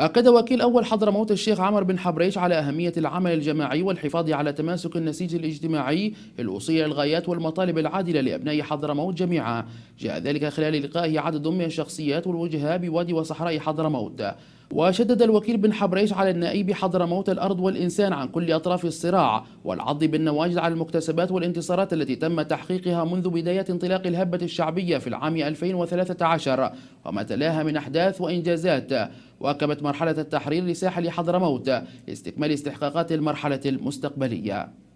أكد وكيل أول حضرموت الشيخ عمر بن حبريش على أهمية العمل الجماعي والحفاظ على تماسك النسيج الاجتماعي الوصية للغايات والمطالب العادلة لأبناء حضرموت جميعا جاء ذلك خلال لقائه عدد من الشخصيات والوجهاء بوادي وصحراء حضرموت وشدد الوكيل بن حبريش على النائب حضرموت الأرض والإنسان عن كل أطراف الصراع والعض بالنواجد على المكتسبات والانتصارات التي تم تحقيقها منذ بداية انطلاق الهبة الشعبية في العام 2013 وما تلاها من أحداث وإنجازات واكبت مرحله التحرير لساحل حضرموت لاستكمال استحقاقات المرحله المستقبليه